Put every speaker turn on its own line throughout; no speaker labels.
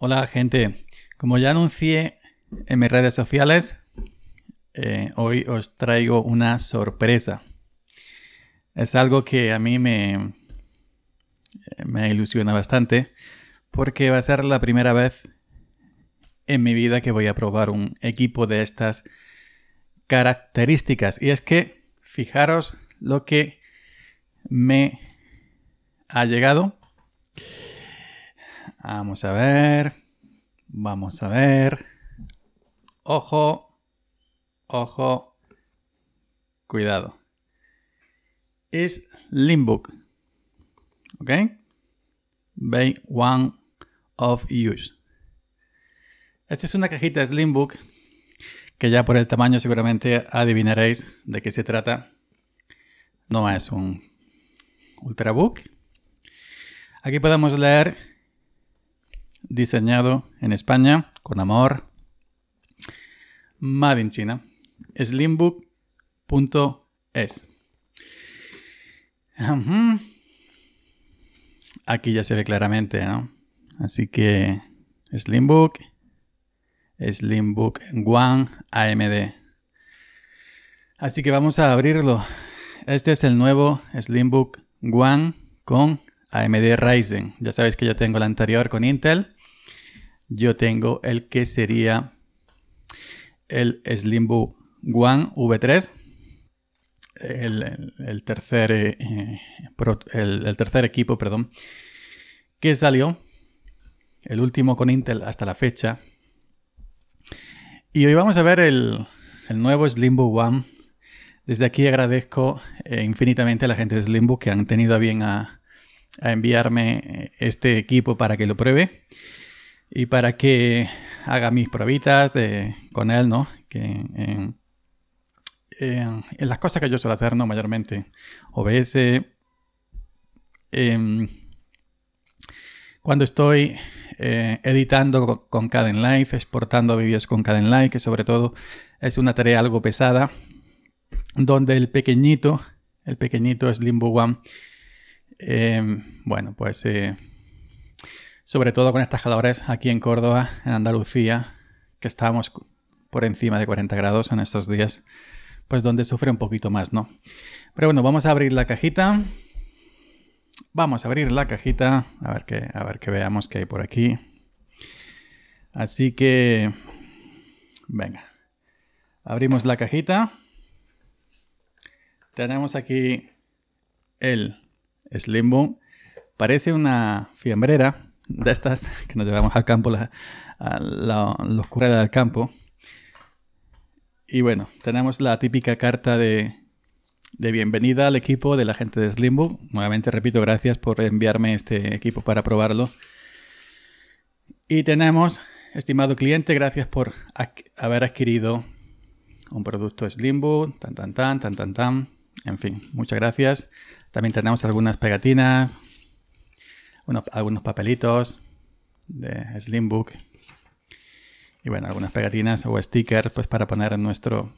Hola gente, como ya anuncié en mis redes sociales, eh, hoy os traigo una sorpresa. Es algo que a mí me, eh, me ilusiona bastante porque va a ser la primera vez en mi vida que voy a probar un equipo de estas características. Y es que, fijaros lo que me ha llegado. Vamos a ver. Vamos a ver. Ojo. Ojo. Cuidado. Es Limbook, ¿Ok? Bay One of Use. Esta es una cajita Slimbook que ya por el tamaño seguramente adivinaréis de qué se trata. No es un Ultrabook. Aquí podemos leer diseñado en España con amor. Made in China. Slimbook.es. Aquí ya se ve claramente, ¿no? Así que Slimbook, Slimbook One AMD. Así que vamos a abrirlo. Este es el nuevo Slimbook One con AMD Ryzen. Ya sabéis que yo tengo la anterior con Intel yo tengo el que sería el Slimbo One V3, el, tercer, eh, el, tercer equipo perdón, que salió, el último con Intel hasta la fecha. Y hoy vamos a ver el, nuevo Slimbo One. Desde aquí agradezco eh, infinitamente a la gente de Slimbo que han tenido a bien a, a enviarme eh, este equipo para que lo pruebe y para que haga mis probitas de, con él, ¿no? Que en las cosas que yo suelo hacer, ¿no? Mayormente OBS. Em, cuando estoy eh, editando con, Caden Live, exportando vídeos con Caden Live, que sobre todo es una tarea algo pesada, donde el pequeñito, el pequeñito Slimbo One, em, bueno, pues eh, sobre todo con estas calores aquí en Córdoba, en Andalucía, que estábamos por encima de 40 grados en estos días, pues donde sufre un poquito más, ¿no? Pero bueno, vamos a abrir la cajita. Vamos a abrir la cajita, a ver que, a ver que veamos qué hay por aquí. Así que, venga, abrimos la cajita. Tenemos aquí el Slimbo. Parece una fiambrera, de estas que nos llevamos al campo, la, la, del campo. Y bueno, tenemos la típica carta de, bienvenida al equipo de la gente de Slimbook. Nuevamente repito, gracias por enviarme este equipo para probarlo. Y tenemos, estimado cliente, gracias por haber adquirido un producto Slimbook, tan tan tan, tan tan tan. En fin, muchas gracias. También tenemos algunas pegatinas, unos, algunos papelitos de Slimbook y bueno, algunas pegatinas o stickers pues para poner en nuestro,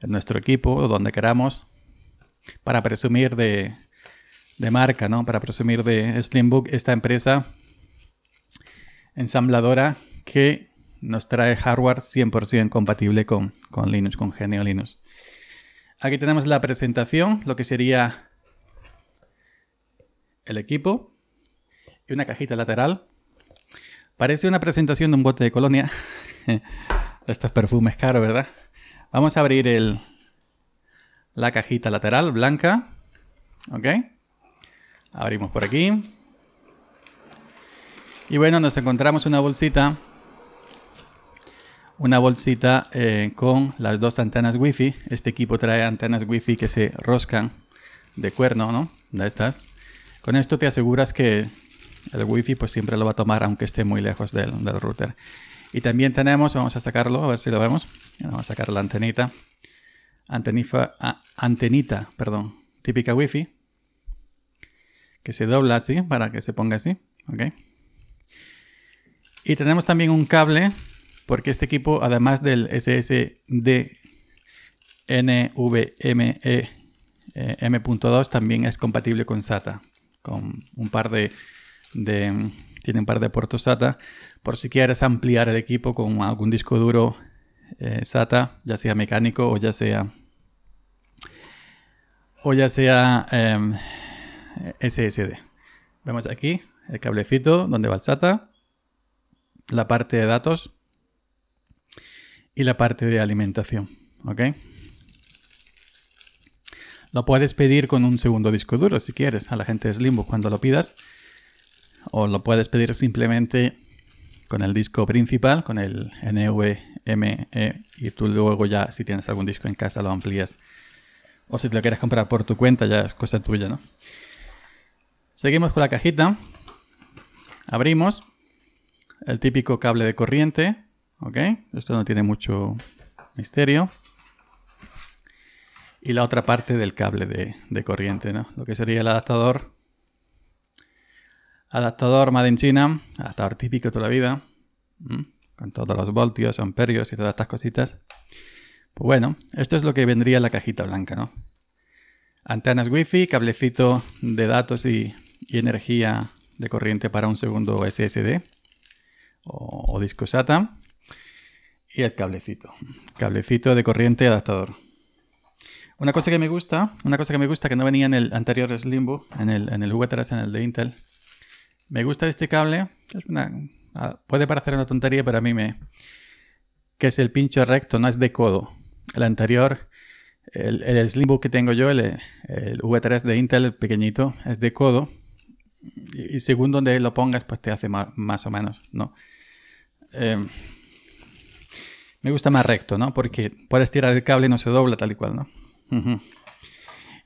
en nuestro equipo o donde queramos para presumir de, marca, ¿no? Para presumir de Slimbook, esta empresa ensambladora que nos trae hardware 100% compatible con, con, Linux, con Genio Linux. Aquí tenemos la presentación, lo que sería el equipo y una cajita lateral. Parece una presentación de un bote de colonia. Estos perfumes caros, ¿verdad? Vamos a abrir el, la cajita lateral blanca. ¿Ok? Abrimos por aquí. Y bueno, nos encontramos una bolsita. Una bolsita eh, con las dos antenas wifi. Este equipo trae antenas wifi que se roscan de cuerno, ¿no? De estas. Con esto te aseguras que el wifi pues siempre lo va a tomar aunque esté muy lejos del, router. Y también tenemos, vamos a sacarlo, a ver si lo vemos. Vamos a sacar la antenita. Ah, antenita, perdón, típica wifi. Que se dobla así para que se ponga así. Y tenemos también un cable, porque este equipo, además del SSD NVMe eh, M.2, también es compatible con SATA, con un par de tienen tiene un par de puertos SATA, por si quieres ampliar el equipo con algún disco duro eh, SATA, ya sea mecánico o ya sea o ya sea em, SSD. Vemos aquí el cablecito donde va el SATA, la parte de datos y la parte de alimentación. Lo puedes pedir con un segundo disco duro si quieres a la gente de Slimbook cuando lo pidas o lo puedes pedir simplemente con el disco principal, con el NVMe, y tú luego ya si tienes algún disco en casa lo amplías. O si te lo quieres comprar por tu cuenta, ya es cosa tuya, ¿no? Seguimos con la cajita. Abrimos el típico cable de corriente, ¿ok? Esto no tiene mucho misterio. Y la otra parte del cable de, de corriente, ¿no? Lo que sería el adaptador Adaptador Made China, adaptador típico toda la vida, con todos los voltios, amperios y todas estas cositas. Pues bueno, esto es lo que vendría en la cajita blanca, ¿no? Antenas Wi-Fi, cablecito de datos y, energía de corriente para un segundo SSD o, disco SATA. Y el cablecito, cablecito de corriente adaptador. Una cosa que me gusta, una cosa que me gusta que no venía en el anterior Slimbo, en el, en el 3 en el de Intel, me gusta este cable. Ah, puede parecer una tontería, pero a mí me... Que es el pincho recto, no es de codo. El anterior, el, el Slimbook que tengo yo, el, V3 de Intel, el pequeñito, es de codo. Y, según donde lo pongas, pues te hace más, o menos, ¿no? Em, me gusta más recto, ¿no? Porque puedes tirar el cable y no se dobla tal y cual, ¿no?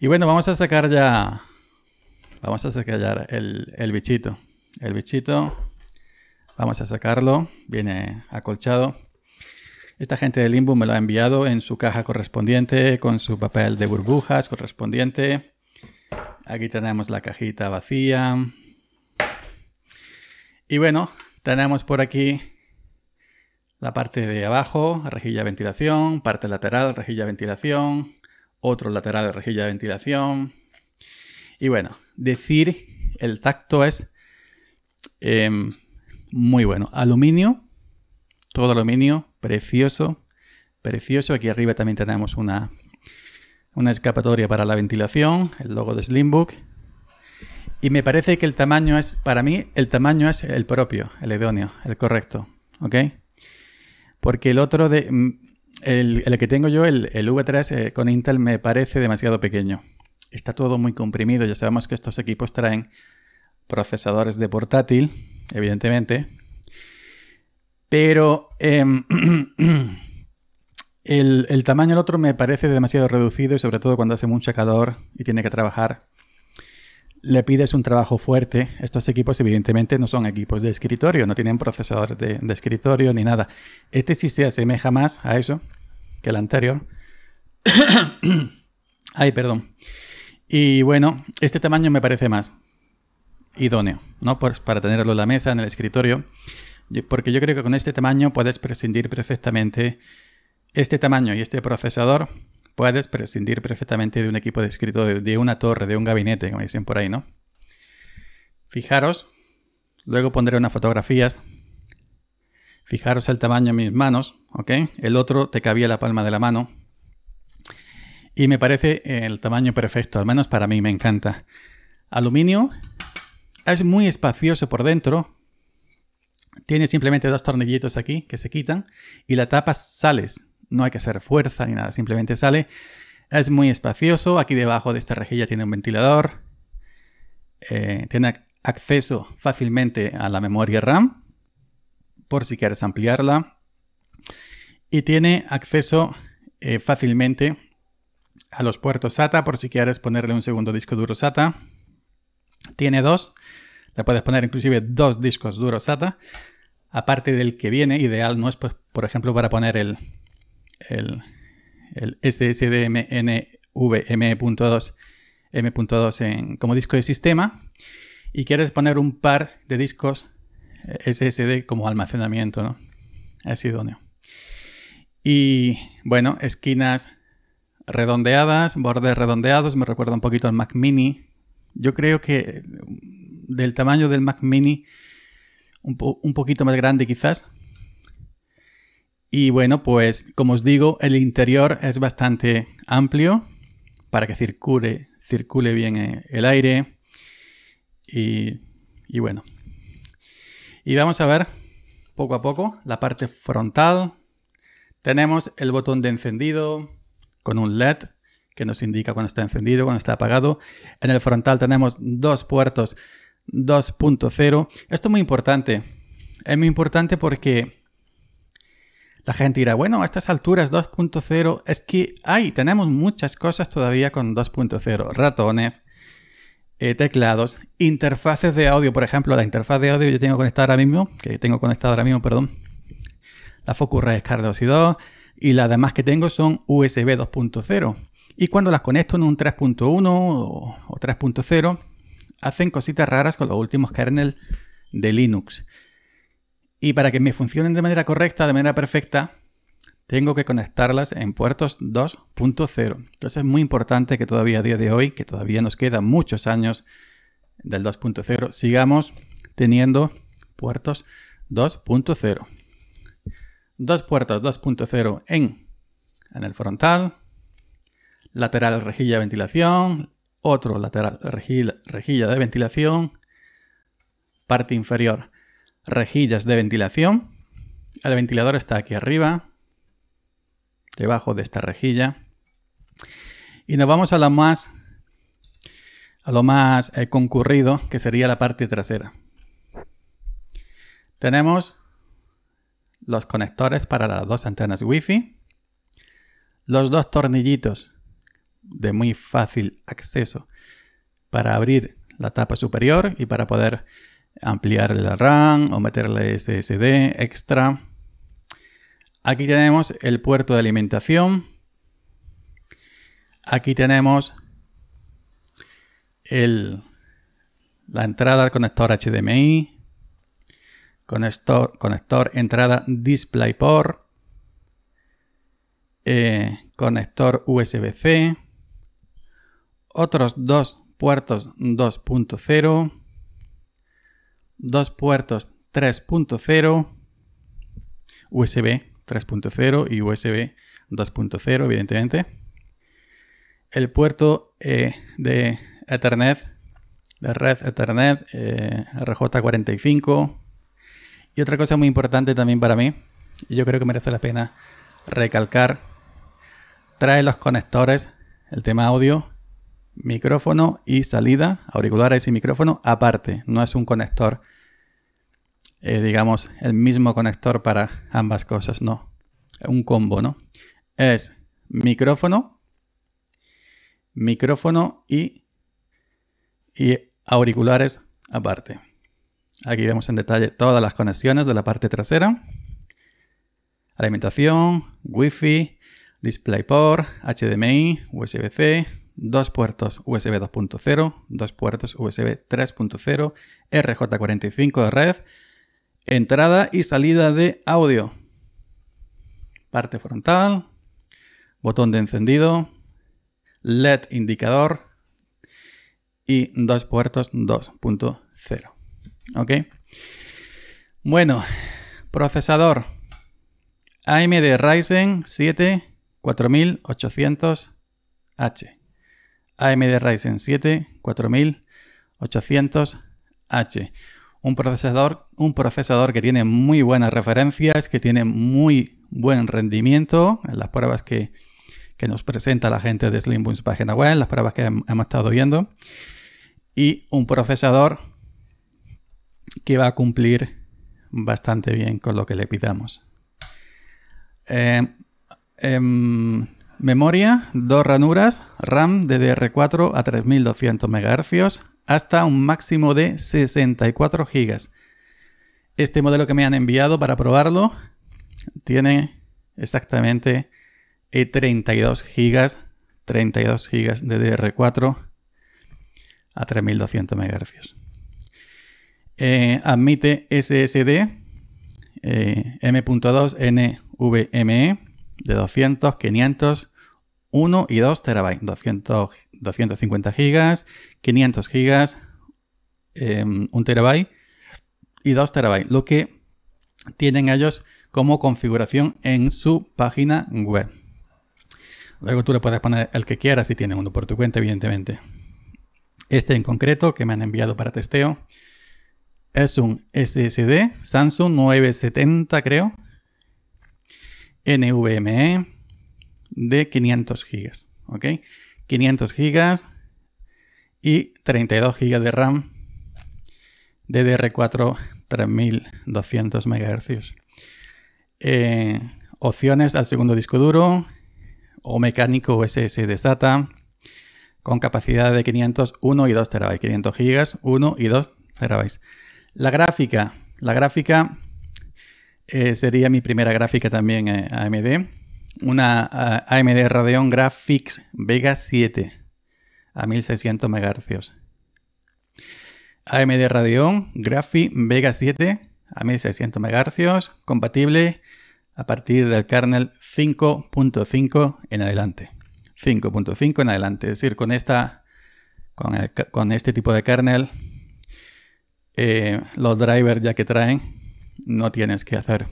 Y bueno, vamos a sacar ya... Vamos a sacar ya el bichito el bichito. Vamos a sacarlo. Viene acolchado. Esta gente del Limbo me lo ha enviado en su caja correspondiente, con su papel de burbujas correspondiente. Aquí tenemos la cajita vacía. Y bueno, tenemos por aquí la parte de abajo, rejilla de ventilación, parte lateral, rejilla de ventilación, otro lateral, rejilla de ventilación. Y bueno, decir el tacto es Em, muy bueno. Aluminio, todo aluminio, precioso, precioso. Aquí arriba también tenemos una, una escapatoria para la ventilación, el logo de Slimbook. Y me parece que el tamaño es, para mí, el tamaño es el propio, el idóneo, el correcto. ¿Ok? Porque el otro de. Mm, el, que tengo yo, el, V3 eh, con Intel, me parece demasiado pequeño. Está todo muy comprimido. Ya sabemos que estos equipos traen procesadores de portátil, evidentemente. Pero em, el, tamaño del otro me parece demasiado reducido y sobre todo cuando hace mucho calor y tiene que trabajar. Le pides un trabajo fuerte. Estos equipos evidentemente no son equipos de escritorio, no tienen procesador de escritorio ni nada. Este sí se asemeja más a eso que el anterior. Ay, perdón. Y bueno, este tamaño me parece más idóneo, ¿no? Pues para tenerlo en la mesa, en el escritorio, porque yo creo que con este tamaño puedes prescindir perfectamente, este tamaño y este procesador, puedes prescindir perfectamente de un equipo de escritorio, de una torre, de un gabinete, como dicen por ahí, ¿no? Fijaros, luego pondré unas fotografías. Fijaros el tamaño de mis manos, ¿ok? El otro te cabía la palma de la mano. Y me parece el tamaño perfecto, al menos para mí me encanta. Aluminio es muy espacioso por dentro. Tiene simplemente dos tornillitos aquí que se quitan y la tapa sales. No hay que hacer fuerza ni nada, simplemente sale. Es muy espacioso. Aquí debajo de esta rejilla tiene un ventilador. Eh, tiene acceso fácilmente a la memoria RAM por si quieres ampliarla. Y tiene acceso eh, fácilmente a los puertos SATA por si quieres ponerle un segundo disco duro SATA. Tiene dos, le puedes poner inclusive dos discos duros SATA, aparte del que viene, ideal no es, pues, por ejemplo, para poner el, el, el SSDMNVM.2 M.2 como disco de sistema y quieres poner un par de discos eh, SSD como almacenamiento, ¿no? Es idóneo. Y bueno, esquinas redondeadas, bordes redondeados, me recuerda un poquito al Mac Mini yo creo que del tamaño del Mac Mini, un, poquito más grande quizás. Y bueno, pues como os digo, el interior es bastante amplio para que circule, circule bien eh, el aire. Y, y bueno. Y vamos a ver poco a poco la parte frontal. Tenemos el botón de encendido con un LED que nos indica cuando está encendido, cuando está apagado. En el frontal tenemos dos puertos 2.0. Esto es muy importante. Es muy importante porque la gente dirá, bueno, a estas alturas 2.0 es que hay, tenemos muchas cosas todavía con 2.0. Ratones, eh, teclados, interfaces de audio. Por ejemplo, la interfaz de audio yo tengo conectada ahora mismo, que tengo conectada ahora mismo, perdón. La Focusrite y 2 y las demás que tengo son USB 2.0. Y cuando las conecto en un 3.1 o 3.0, hacen cositas raras con los últimos kernel de Linux. Y para que me funcionen de manera correcta, de manera perfecta, tengo que conectarlas en puertos 2.0. Entonces es muy importante que todavía a día de hoy, que todavía nos quedan muchos años del 2.0, sigamos teniendo puertos 2.0. Dos puertos 2.0 en, en el frontal, lateral rejilla de ventilación, otro lateral rejilla, de ventilación, parte inferior rejillas de ventilación. El ventilador está aquí arriba, debajo de esta rejilla. Y nos vamos a lo más, a lo más eh, concurrido, que sería la parte trasera. Tenemos los conectores para las dos antenas wifi los dos tornillitos de muy fácil acceso para abrir la tapa superior y para poder ampliar la RAM o meterle SSD extra. Aquí tenemos el puerto de alimentación. Aquí tenemos el, la entrada al conector HDMI, conector, conector entrada DisplayPort, eh, conector USB-C, otros dos puertos 2.0, dos puertos 3.0, USB 3.0 y USB 2.0, evidentemente. El puerto eh, de Ethernet, de red Ethernet, eh, RJ45. Y otra cosa muy importante también para mí, y yo creo que merece la pena recalcar, trae los conectores, el tema audio, micrófono y salida, auriculares y micrófono aparte, no es un conector, eh, digamos, el mismo conector para ambas cosas, no, un combo, ¿no? Es micrófono, micrófono y, y auriculares aparte. Aquí vemos en detalle todas las conexiones de la parte trasera. Alimentación, wifi, fi DisplayPort, HDMI, USB-C, dos puertos USB 2.0, dos puertos USB 3.0, RJ45 de red, entrada y salida de audio, parte frontal, botón de encendido, LED indicador y dos puertos 2.0. ¿Ok? Bueno, procesador AMD Ryzen 7 4800H. AMD Ryzen 7 4800H. Un procesador, un procesador que tiene muy buenas referencias, que tiene muy buen rendimiento en las pruebas que, nos presenta la gente de Slimbooms página web, las pruebas que hemos estado viendo. Y un procesador que va a cumplir bastante bien con lo que le pidamos. Eh, em, Memoria, dos ranuras, RAM DDR4 a 3200 MHz hasta un máximo de 64 GB. Este modelo que me han enviado para probarlo tiene exactamente 32 GB, 32 GB DDR4 a 3200 MHz. Eh, admite SSD eh, M.2 NVMe de 200, 500, 1 y 2 terabytes, 200, 250 gigas, 500 gigas, 1 em, terabyte y 2 terabytes, lo que tienen ellos como configuración en su página web. Luego tú le puedes poner el que quieras si tienes uno por tu cuenta, evidentemente. Este en concreto que me han enviado para testeo es un SSD Samsung 970, creo, NVMe de 500 GB. 500 GB y 32 GB de RAM DDR4 3200 MHz. opciones al segundo disco duro o mecánico USS de SATA con capacidad de 500, 1 y 2 TB, 500 GB, 1 y 2 TB. La gráfica, la gráfica eh, sería mi primera gráfica también eh, AMD. Una eh, AMD Radeon Graphics Vega 7 a 1600 MHz. AMD Radeon Graphics Vega 7 a 1600 MHz, compatible a partir del kernel 5.5 en adelante. 5.5 en adelante, es decir, con, esta, con, este tipo de kernel, los drivers ya que traen no tienes que hacer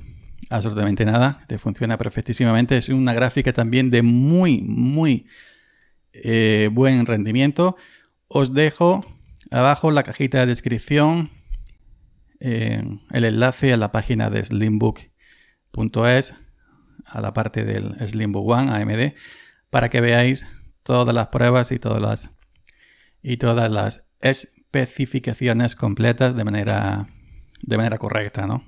absolutamente nada, te funciona perfectísimamente. Es una gráfica también de muy, muy eh, buen rendimiento. Os dejo abajo en la cajita de descripción eh, el enlace a la página de slimbook.es, a la parte del Slimbook One AMD, para que veáis todas las pruebas y todas las, y todas las especificaciones completas de manera, de manera correcta, ¿no?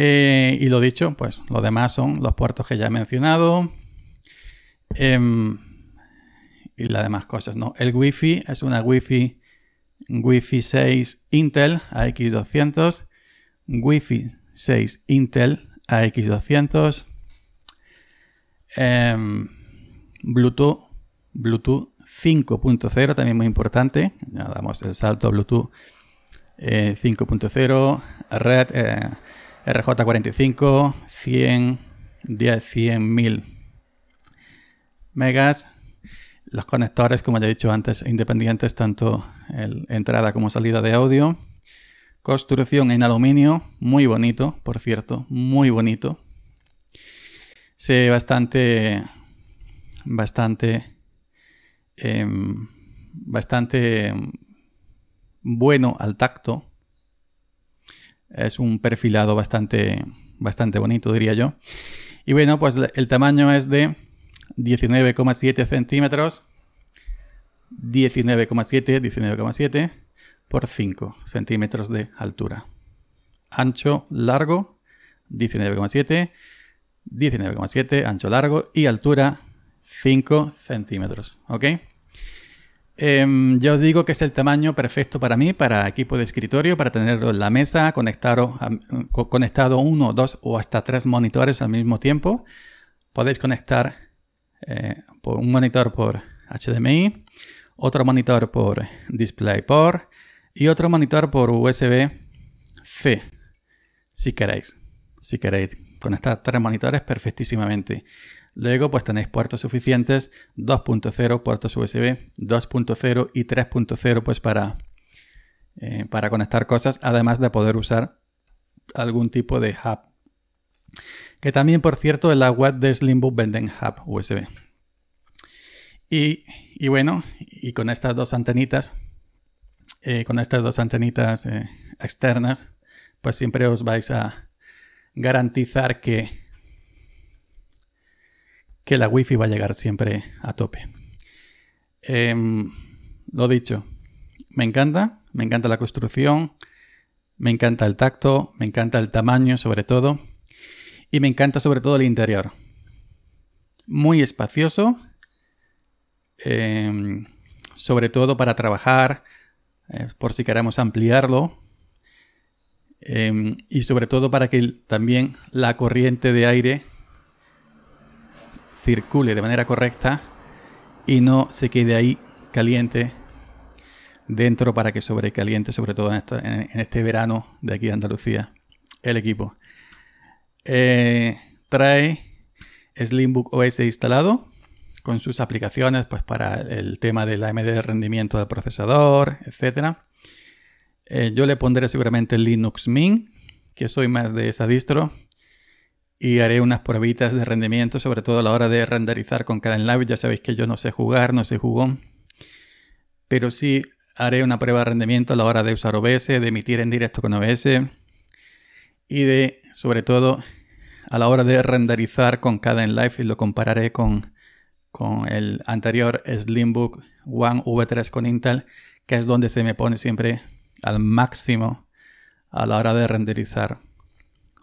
Eh, y lo dicho, pues lo demás son los puertos que ya he mencionado em, y las demás cosas, ¿no? El Wi-Fi es una Wi-Fi 6 Intel AX200, Wi-Fi 6 Intel AX200, em, Bluetooth, Bluetooth 5.0, también muy importante, ya damos el salto a Bluetooth 5.0, eh, red eh, RJ45, 100, 10, 100.000 megas. Los conectores, como ya he dicho antes, independientes, tanto entrada como salida de audio. Construcción en aluminio, muy bonito, por cierto, muy bonito. Se ve bastante, bastante, em, bastante bueno al tacto. Es un perfilado bastante, bastante bonito, diría yo. Y bueno, pues el tamaño es de 19,7 centímetros, 19,7, 19,7 por 5 centímetros de altura. Ancho largo, 19,7, 19,7, ancho largo y altura 5 centímetros. ¿Ok? Ya em, yo os digo que es el tamaño perfecto para mí, para equipo de escritorio, para tenerlo en la mesa, conectado, conectado uno, dos o hasta tres monitores al mismo tiempo. Podéis conectar eh, un monitor por HDMI, otro monitor por DisplayPort y otro monitor por USB-C, si queréis. Si queréis conectar tres monitores perfectísimamente. Luego pues tenéis puertos suficientes, 2.0 puertos USB, 2.0 y 3.0 pues para, eh, para conectar cosas, además de poder usar algún tipo de hub. Que también, por cierto, en la web de Slimbook venden hub USB. Y, bueno, y con estas dos antenitas, eh, con estas dos antenitas eh, externas, pues siempre os vais a garantizar que que la wifi va a llegar siempre a tope. Em, lo dicho, me encanta, me encanta la construcción, me encanta el tacto, me encanta el tamaño sobre todo, y me encanta sobre todo el interior. Muy espacioso, em, sobre todo para trabajar, eh, por si queremos ampliarlo, em, y sobre todo para que también la corriente de aire circule de manera correcta y no se quede ahí caliente dentro para que sobrecaliente, sobre todo en, este verano de aquí de Andalucía, el equipo. Eh, trae Slimbook OS instalado con sus aplicaciones pues, para el tema del AMD de rendimiento del procesador, etc. Eh, yo le pondré seguramente Linux Mint, que soy más de esa distro, y haré unas pruebas de rendimiento, sobre todo a la hora de renderizar con live Ya sabéis que yo no sé jugar, no sé jugón, pero sí haré una prueba de rendimiento a la hora de usar OBS, de emitir en directo con OBS y de, sobre todo, a la hora de renderizar con live y lo compararé con, con el anterior Slimbook One V3 con Intel, que es donde se me pone siempre al máximo a la hora de renderizar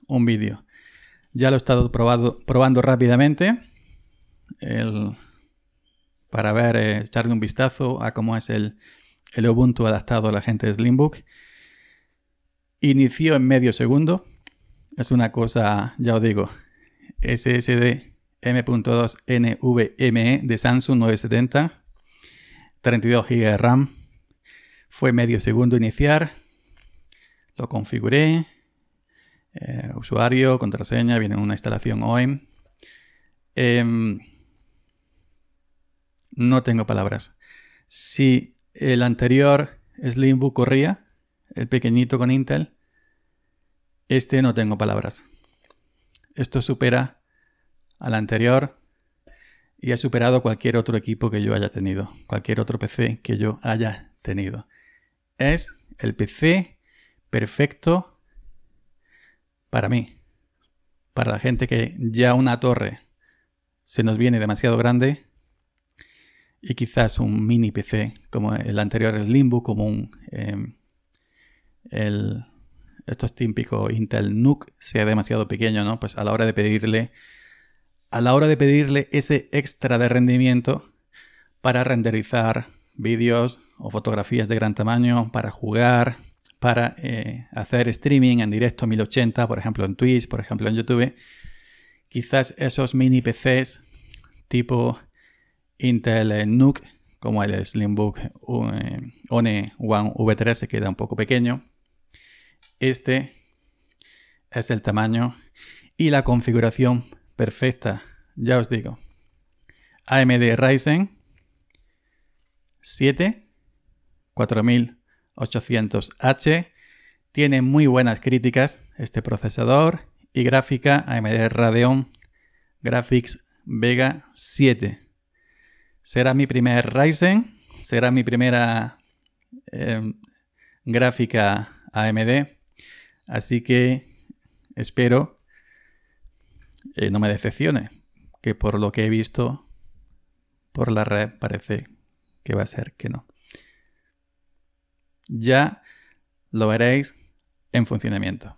un vídeo. Ya lo he estado probando rápidamente para ver, eh, echarle un vistazo a cómo es el, el Ubuntu adaptado a la gente de Slimbook. Inició en medio segundo. Es una cosa, ya os digo, SSD M.2 NVMe de Samsung 970, 32 GB de RAM. Fue medio segundo iniciar. Lo configuré, eh, usuario, contraseña, viene una instalación OEM. E no tengo palabras. Si el anterior Slimbook corría, el pequeñito con Intel, este no tengo palabras. Esto supera al anterior y ha superado cualquier otro equipo que yo haya tenido, cualquier otro PC que yo haya tenido. Es el PC perfecto para mí, para la gente que ya una torre se nos viene demasiado grande y quizás un mini PC como el anterior el Limbo, como un, em, el, esto es típico Intel NUC sea demasiado pequeño, ¿no? Pues a la hora de pedirle a la hora de pedirle ese extra de rendimiento para renderizar vídeos o fotografías de gran tamaño, para jugar, para eh, hacer streaming en directo 1080, por ejemplo en Twitch, por ejemplo en YouTube, quizás esos mini PCs tipo Intel NUC, como el Slimbook eh, One One V3 se queda un poco pequeño. Este es el tamaño y la configuración perfecta, ya os digo. AMD Ryzen 7 4000 800H. Tiene muy buenas críticas este procesador y gráfica AMD Radeon Graphics Vega 7. Será mi primer Ryzen, será mi primera em, gráfica AMD, así que espero eh, no me decepcione, que por lo que he visto por la red parece que va a ser que no ya lo veréis en funcionamiento.